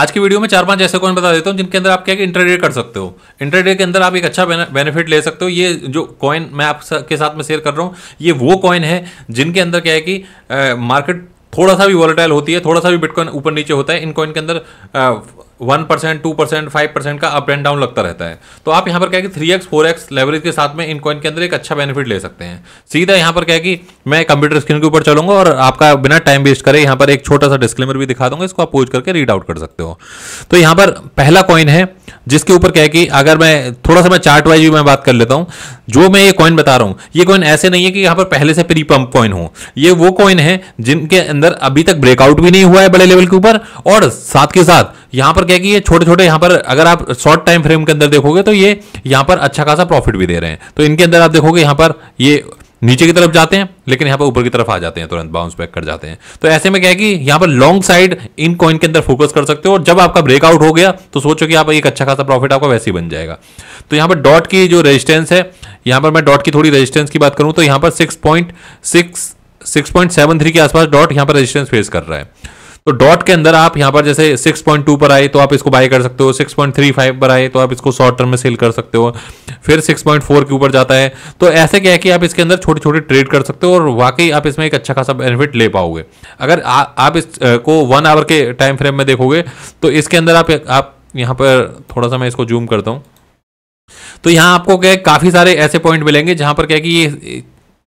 आज की वीडियो में चार पांच ऐसे कॉइन बता देता हूँ जिनके अंदर आप क्या इंटरडे कर सकते हो इंटरडे के अंदर आप एक अच्छा बेनिफिट ले सकते हो ये जो कॉइन मैं आपके साथ में शेयर कर रहा हूँ ये वो कॉइन है जिनके अंदर क्या है कि मार्केट थोड़ा सा भी वॉलेटाइल होती है थोड़ा सा भी बिटकॉइन ऊपर नीचे होता है इन कॉइन के अंदर one percent two percent five percent का अप एंड डाउन लगता रहता है तो आप यहाँ पर क्या कि three X four X leverage के साथ में इन कॉइन के अंदर एक अच्छा बेनिफिट ले सकते हैं सीधा यहाँ पर क्या कि मैं कंप्यूटर स्क्रीन के ऊपर चलूंगा और आपका बिना टाइम वेस्ट करे यहाँ पर एक छोटा सा डिस्क्लेमर भी दिखा दूंगा इसको आप पोज करके रीड आउट कर सकते हो तो यहाँ पर पहला कॉइन है जिसके ऊपर क्या है कि अगर मैं थोड़ा सा मैं चार्ट वाइज भी मैं बात कर लेता हूँ जो मैं ये कॉइन बता रहा हूं ये कॉइन ऐसे नहीं है कि यहां पर पहले से प्री पंप कॉइन हो ये वो कॉइन है जिनके अंदर अभी तक ब्रेकआउट भी नहीं हुआ है बड़े लेवल के ऊपर और साथ के साथ यहां पर क्या कि ये छोटे छोटे यहां पर अगर आप शॉर्ट टाइम फ्रेम के अंदर देखोगे तो ये यहां पर अच्छा खासा प्रॉफिट भी दे रहे हैं तो इनके अंदर आप देखोगे यहां पर ये नीचे की तरफ जाते हैं लेकिन यहां पर ऊपर की तरफ आ जाते हैं तुरंत बाउंस बैक कर जाते हैं तो ऐसे में क्या है कि यहां पर लॉन्ग साइड इन कॉइन के अंदर फोकस कर सकते हो और जब आपका ब्रेकआउट हो गया तो सोचो कि आप एक अच्छा खासा प्रॉफिट आपका वैसे ही बन जाएगा तो यहां पर डॉट की जो रेजिस्टेंस है यहाँ पर मैं डॉट की थोड़ी रेजिस्टेंस की बात करूँ तो यहाँ पर six point six six point seven three के आसपास डॉट यहाँ पर रेजिस्टेंस फेस कर रहा है तो डॉट के अंदर आप यहाँ पर जैसे 6.2 पर आए तो आप इसको बाय कर सकते हो 6.35 पर आए तो आप इसको शॉर्ट टर्म में सेल कर सकते हो फिर 6.4 के ऊपर जाता है तो ऐसे क्या है कि आप इसके अंदर छोटे छोटे ट्रेड कर सकते हो और वाकई आप इसमें एक अच्छा खासा बेनिफिट ले पाओगे अगर आ, आप इसको वन आवर के टाइम फ्रेम में देखोगे तो इसके अंदर आप, आप यहाँ पर थोड़ा सा मैं इसको जूम करता हूँ तो यहाँ आपको क्या है काफ़ी सारे ऐसे पॉइंट मिलेंगे जहां पर क्या कि ये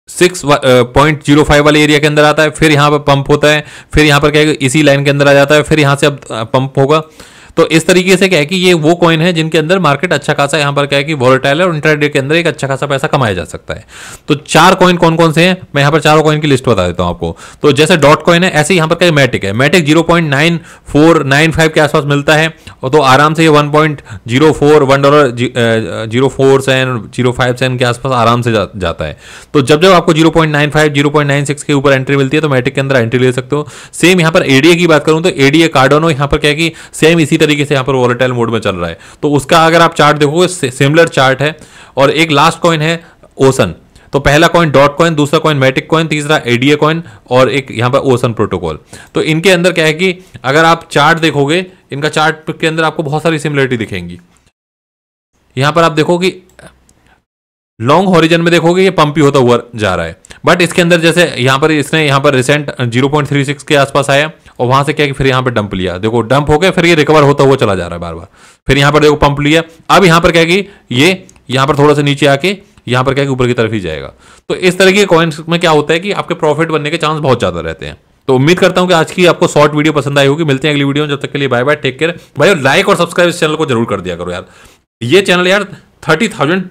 सिक्स पॉइंट जीरो फाइव वाले एरिया के अंदर आता है फिर यहाँ पर पंप होता है फिर यहाँ पर क्या इसी लाइन के अंदर आ जाता है फिर यहाँ से अब पंप होगा तो इस तरीके से क्या है कि ये वो कॉइन है जिनके अंदर मार्केट अच्छा खासा यहां पर क्या है कि वॉलेटाइल है और इंटरडे के अंदर एक अच्छा खासा पैसा कमाया जा सकता है तो चार कॉइन कौन कौन से हैं मैं यहां पर चारों कॉइन की लिस्ट बता देता हूं आपको तो जैसे डॉट कॉइन है ऐसे यहां पर क्या मैटिक है मैटिक जीरो के आसपास मिलता है और तो आराम से ये one point zero four one dollar zero four seven zero five cent के आसपास आराम से जा, जाता है तो जब जब आपको zero point nine five zero point nine six के ऊपर एंट्री मिलती है तो मैटिक के अंदर एंट्री ले सकते हो सेम यहां पर एडीए की बात करूं तो एडीए कार्डोनो यहां पर क्या है कि सेम इसी तरीके से यहाँ पर वॉलेटाइल मोड में चल रहा है तो उसका अगर आप चार्ट देखोगे सिमिलर चार्ट है और एक लास्ट कॉइन है ओसन तो पहला कॉइन डॉट कॉइन दूसरा कॉइन मैटिक कॉइन तीसरा एडीए कॉइन और एक यहाँ पर ओसन प्रोटोकॉल तो इनके अंदर क्या है कि अगर आप चार्ट देखोगे इनका चार्ट के अंदर आपको बहुत सारी सिमिलरिटी दिखेंगी यहाँ पर आप देखो कि लॉन्ग हॉरिजन में देखोगे ये पंप ही होता हुआ जा रहा है बट इसके अंदर जैसे यहाँ पर इसने यहाँ पर रिसेंट 0.36 के आसपास आया और वहां से क्या कि फिर यहाँ पर डंप लिया देखो डंप हो गया फिर ये रिकवर होता हुआ चला जा रहा है बार बार फिर यहाँ पर देखो पंप लिया अब यहाँ पर क्या कि ये यहाँ पर थोड़ा सा नीचे आके यहाँ पर क्या कि ऊपर की तरफ ही जाएगा तो इस तरह के कॉइन्स में क्या होता है कि आपके प्रॉफिट बनने के चांस बहुत ज़्यादा रहते हैं तो उम्मीद करता हूँ कि आज की आपको शॉर्ट वीडियो पसंद आई होगी मिलते हैं अगली वीडियो में जब तक के लिए बाय बाय टेक केयर भाई लाइक और सब्सक्राइब इस चैनल को जरूर कर दिया करो यार ये चैनल यार थर्टी थाउजेंड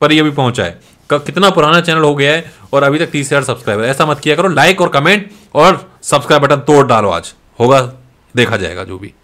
पर ये भी पहुंचा है कितना पुराना चैनल हो गया है और अभी तक तीस हज़ार सब्सक्राइबर ऐसा मत किया करो लाइक और कमेंट और सब्सक्राइब बटन तोड़ डालो आज होगा देखा जाएगा जो भी